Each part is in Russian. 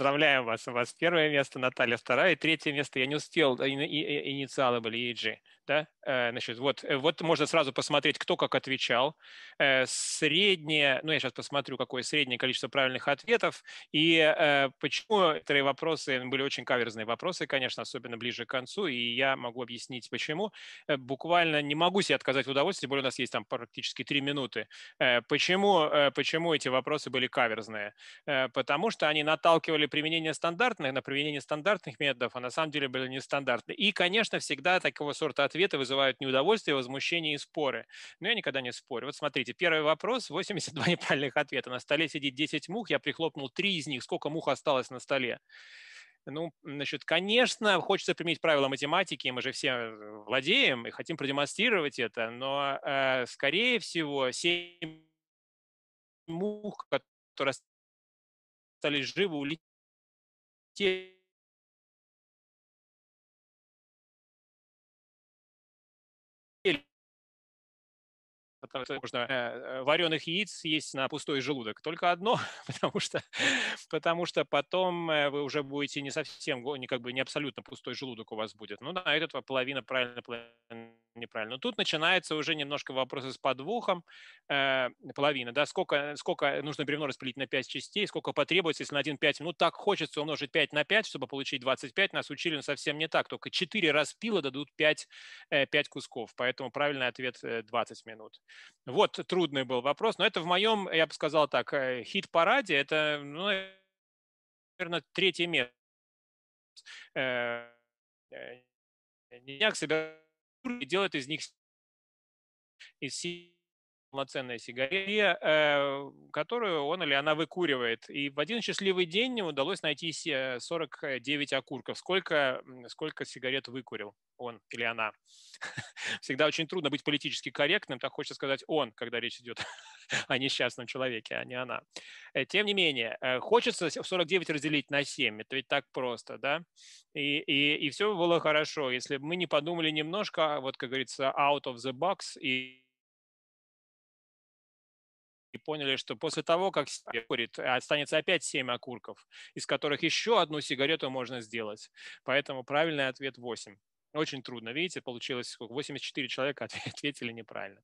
Поздравляем вас. У вас первое место, Наталья второе. Третье место я не успел, инициалы были EG. Да? Значит, э, вот, э, вот можно сразу посмотреть, кто как отвечал. Э, среднее, ну я сейчас посмотрю, какое среднее количество правильных ответов. И почему некоторые вопросы ну, были очень каверзные вопросы, конечно, особенно ближе к концу. И я могу объяснить, почему. Буквально не могу себе отказать в удовольствии, более у нас есть там практически три минуты. Почему, почему эти вопросы были каверзные? Потому что они наталкивали применение стандартных на применение стандартных методов, а на самом деле были нестандартные. И, конечно, всегда такого сорта ответ ответы вызывают неудовольствие, возмущение и споры. Но я никогда не спорю. Вот смотрите, первый вопрос, 82 неправильных ответа. На столе сидит 10 мух, я прихлопнул 3 из них. Сколько мух осталось на столе? Ну, значит, конечно, хочется применить правила математики, мы же все э, владеем и хотим продемонстрировать это, но, э, скорее всего, 7 мух, которые остались живы, улетели потому что можно э, вареных яиц есть на пустой желудок. Только одно, потому что, потому что потом э, вы уже будете не совсем, не, как бы не абсолютно пустой желудок у вас будет. Ну да, это половина, правильно, половина неправильно. Но тут начинается уже немножко вопросы с подвохом. Э, половина, да, сколько, сколько нужно бревно распилить на 5 частей, сколько потребуется, если на 1 5 минут. Так хочется умножить 5 на 5, чтобы получить 25. Нас учили но совсем не так. Только 4 распила дадут 5, 5 э, кусков. Поэтому правильный ответ 20 э, минут. Вот трудный был вопрос. Но это в моем, я бы сказал так, э, хит-параде. Это, ну, наверное, третье место днях собираюсь и делает из них из полноценной сигарета, э, которую он или она выкуривает. И в один счастливый день удалось найти 49 окурков. Сколько, сколько сигарет выкурил он или она? Всегда очень трудно быть политически корректным, так хочется сказать он, когда речь идет о несчастном человеке, а не она. Э, тем не менее, э, хочется 49 разделить на 7, это ведь так просто, да? И, и, и все было хорошо, если бы мы не подумали немножко, а вот, как говорится, out of the box и и поняли, что после того, как курит, а останется опять 7 окурков, из которых еще одну сигарету можно сделать. Поэтому правильный ответ 8. Очень трудно. Видите, получилось, сколько 84 человека ответили неправильно.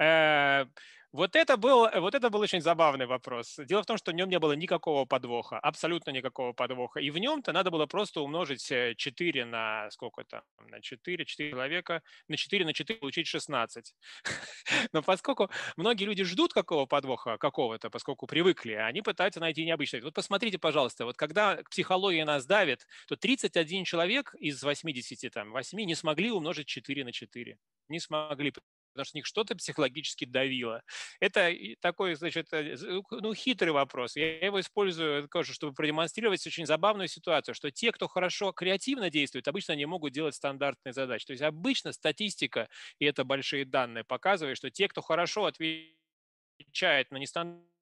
Э, вот это, был, э, вот это был очень забавный вопрос. Дело в том, что в нем не было никакого подвоха, абсолютно никакого подвоха. И в нем-то надо было просто умножить 4 э, на сколько там, на 4, 4 человека, на 4 на 4 получить 16. Но поскольку многие люди ждут какого подвоха какого-то, поскольку привыкли, а они пытаются найти необычное. Вот посмотрите, пожалуйста, вот когда психология нас давит, то 31 человек из 80, там, 8 не смогли умножить 4 на 4. Не смогли, потому что них что-то психологически давило. Это такой, значит, э, э, ну, хитрый вопрос. Я его использую, э, тоже, чтобы продемонстрировать очень забавную ситуацию, что те, кто хорошо креативно действует, обычно не могут делать стандартные задачи. То есть обычно статистика, и это большие данные, показывает, что те, кто хорошо отвечает на нестандартные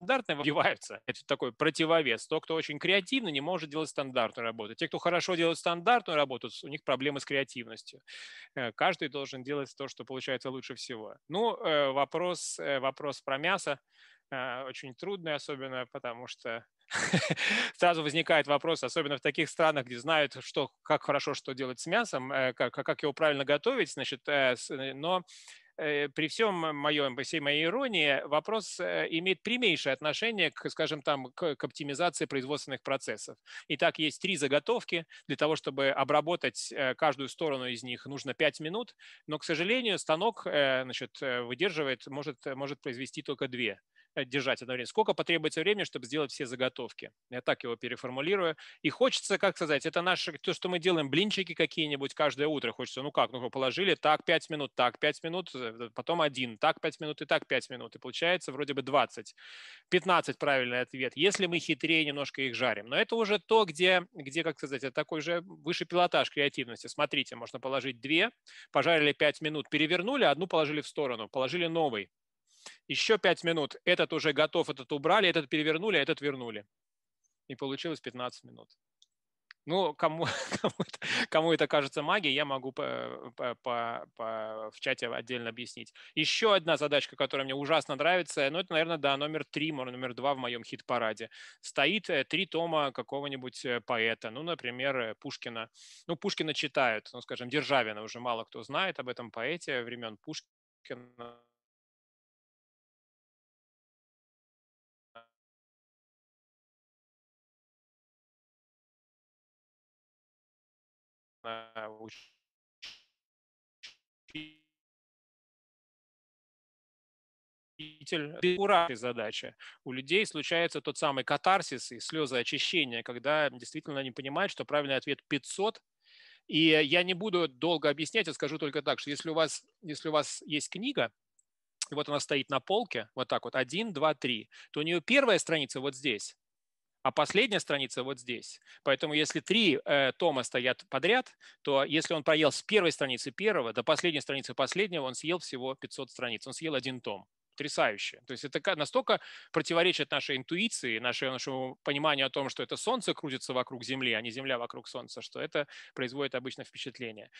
стандартные выбиваются. Это такой противовес. То, кто очень креативно, не может делать стандартную работу. Те, кто хорошо делает стандартную работу, у них проблемы с креативностью. Э, каждый должен делать то, что получается лучше всего. Ну, э, вопрос, э, вопрос про мясо очень трудный, особенно потому что сразу возникает вопрос, особенно в таких странах, где знают, что, как хорошо что делать с мясом, как, а как его правильно готовить, значит, но Э, при всем моем, всей моей иронии, вопрос э, имеет прямейшее отношение, к, скажем там, к, к оптимизации производственных процессов. Итак, есть три заготовки. Для того, чтобы обработать э, каждую сторону из них, нужно 5 минут. Но, к сожалению, станок значит, выдерживает, может, может произвести только две держать одновременно? Сколько потребуется времени, чтобы сделать все заготовки? Я так его переформулирую. И хочется, как сказать, это наше, то, что мы делаем, блинчики какие-нибудь каждое утро. Хочется, ну как, ну положили, так 5 минут, так 5 минут, э, потом один, так 5 минут и так 5 минут. И получается вроде бы 20. 15 правильный ответ, если мы хитрее немножко их жарим. Но это уже то, где, где как сказать, это такой же выше пилотаж креативности. Смотрите, можно положить две, пожарили 5 минут, перевернули, одну положили в сторону, положили новый, еще пять минут, этот уже готов, этот убрали, этот перевернули, а этот вернули. И получилось 15 минут. Ну, кому, кому, это, кому это кажется магией, я могу по, по, по, по, в чате отдельно объяснить. Еще одна задачка, которая мне ужасно нравится, ну, это, наверное, да, номер три, номер два в моем хит-параде. Стоит э, три тома какого-нибудь э, поэта, ну, например, э, Пушкина. Ну, Пушкина читают, ну, скажем, Державина уже мало кто знает об этом поэте времен Пушкина Э, учитель, кураты э, задачи. У людей случается тот самый катарсис и слезы очищения, когда действительно они понимают, что правильный ответ 500. И я не буду долго объяснять, я скажу только так, что если у вас, если у вас есть книга, и вот она стоит на полке, вот так вот, один, два, три, то у нее первая страница вот здесь, а последняя страница вот здесь. Поэтому если три э, тома стоят подряд, то если он проел с первой страницы первого до последней страницы последнего, он съел всего 500 страниц, он съел один том. Потрясающе. То есть это настолько противоречит нашей интуиции, нашему, нашему пониманию о том, что это Солнце крутится вокруг Земли, а не Земля вокруг Солнца, что это производит обычно впечатление.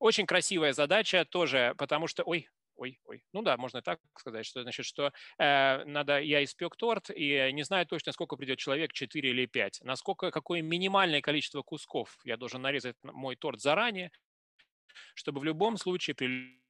Очень красивая задача тоже, потому что... Ой, ой, ой, ну да, можно так сказать, что значит, что э, надо, я испек торт и не знаю точно, сколько придет человек, 4 или 5, насколько, какое минимальное количество кусков я должен нарезать мой торт заранее, чтобы в любом случае при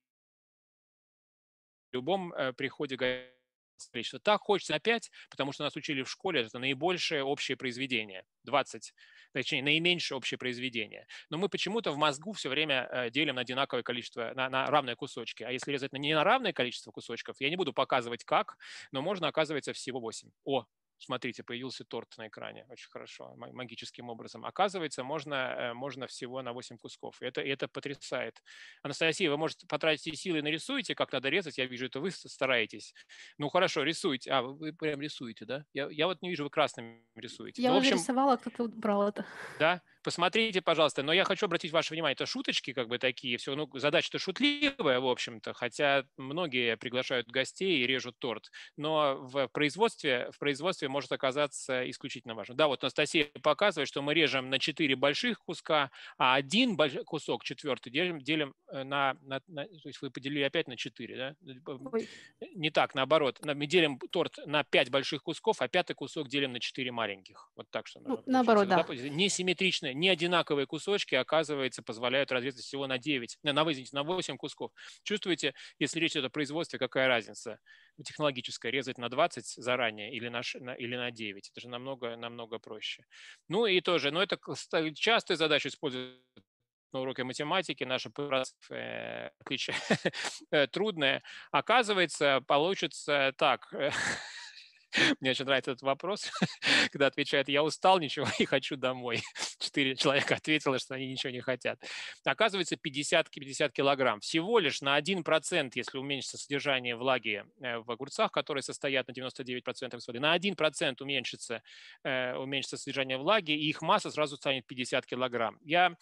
любом э, приходе гостей смотреть, что так хочется опять, потому что нас учили в школе, это наибольшее общее произведение, 20, точнее, наименьшее общее произведение. Но мы почему-то в мозгу все время э, делим на одинаковое количество, на, на равные кусочки. А если резать на не на равное количество кусочков, я не буду показывать как, но можно, оказывается, всего 8. О, смотрите, появился торт на экране, очень хорошо, магическим образом. Оказывается, можно, э, можно всего на 8 кусков. Это, это потрясает. Анастасия, вы, может, потратите силы и нарисуете, как надо резать, я вижу, это вы стараетесь. Ну, хорошо, рисуйте. А, вы прям рисуете, да? Я, я вот не вижу, вы красным рисуете. Я ну, в общем, рисовала, как ты убрал это. Да? посмотрите, пожалуйста. Но я хочу обратить ваше внимание, это шуточки как бы такие, все, ну, задача-то шутливая, в общем-то, хотя многие приглашают гостей и режут торт. Но в производстве, в производстве может оказаться исключительно важно. Да, вот Анастасия показывает, что мы режем на четыре больших куска, а один большой кусок, четвертый, делим, делим э, на, на, на... То есть вы поделили опять на четыре, да? Эм, Ой. Не так, наоборот. Мы делим торт на пять больших кусков, а пятый кусок делим на четыре маленьких. Вот так что. Ну, наоборот, да. да. Несимметричная, неодинаковые кусочки, а, оказывается, позволяют разрезать всего на 9, на, на, извините, на 8 кусков. Чувствуете, если речь идет о производстве, какая разница технологическая, резать на 20 заранее или на, или на 9? Это же намного, намного проще. Ну и тоже, но это частая задача использовать на уроке математики, наша э, отличие э, трудная. Оказывается, получится так. Мне очень нравится этот вопрос, когда отвечает «я устал ничего и хочу домой». Четыре человека ответило, что они ничего не хотят. Оказывается, 50-50 килограмм. Всего лишь на 1%, если уменьшится содержание влаги э, в огурцах, которые состоят на 99% из воды, на 1% уменьшится, э, уменьшится содержание влаги, и их масса сразу станет 50 килограмм. Я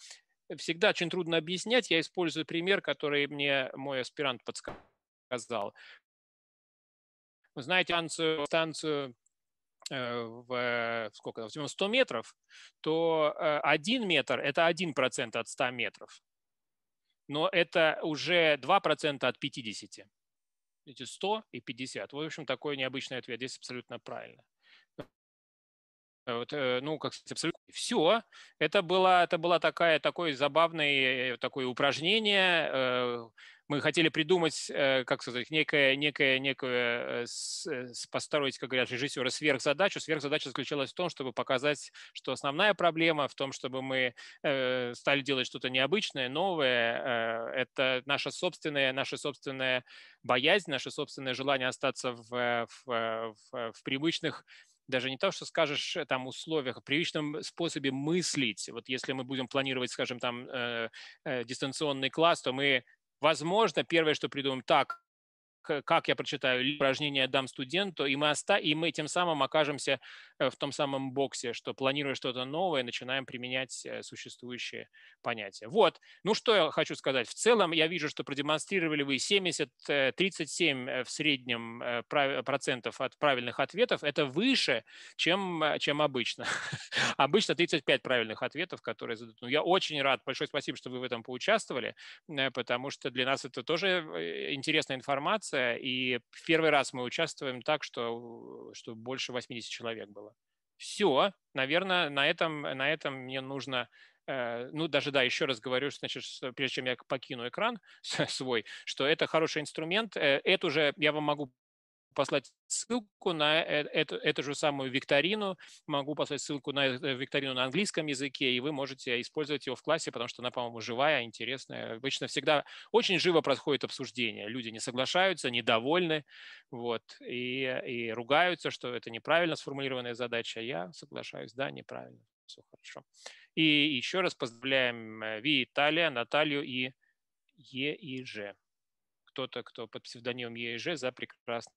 всегда очень трудно объяснять. Я использую пример, который мне мой аспирант подсказал. Вы знаете станцию, станцию э, в, сколько, в 100 метров, то 1 э, метр – это 1% от 100 метров. Но это уже 2% от 50. Эти 100 и 50. В общем, такой необычный ответ. Здесь абсолютно правильно. Вот, э, ну, как сказать, абсолютно все. Это было, это было такая такое забавное такое упражнение, мы хотели придумать, э, как сказать, некое, некое, некое э, э, построить, как говорят режиссеры, сверхзадачу. Сверхзадача заключалась в том, чтобы показать, что основная проблема в том, чтобы мы стали делать что-то необычное, новое. Это наша собственная, наша собственная боязнь, наше собственное желание остаться в, в, в, в привычных даже не то, что скажешь там условиях, а привычном способе мыслить. Вот если мы будем планировать, скажем, там э, э, дистанционный класс, то мы Возможно, первое, что придумаем, так, как я прочитаю упражнение дам студенту, и мы, оста... и мы тем самым окажемся э, в том самом боксе, что планируя что-то новое, начинаем применять э, существующие понятия. Вот. Ну, что я хочу сказать. В целом, я вижу, что продемонстрировали вы 70, 37 э, в среднем процентов от правильных ответов. Это выше, чем, чем обычно. обычно 35 правильных ответов, которые задают. Ну, я очень рад. Большое спасибо, что вы в этом поучаствовали, потому что для нас это тоже интересная информация конференция, и в первый раз мы участвуем так, что, что больше 80 человек было. Все, наверное, на этом, на этом мне нужно э, ну, даже, да, еще раз говорю, значит, прежде чем я покину экран свой, что это хороший инструмент. Э, это уже я вам могу послать ссылку на э, эту, эту же самую викторину, могу послать ссылку на э, викторину на английском языке, и вы можете использовать его в классе, потому что она, по-моему, живая, интересная. Обычно всегда очень живо происходит обсуждение. Люди не соглашаются, недовольны, вот, и, и ругаются, что это неправильно сформулированная задача. Я соглашаюсь, да, неправильно. Все хорошо. И еще раз поздравляем э, Ви, Италия, Наталью и Е и Ж кто-то, кто под псевдонимом Е и Ж за прекрасный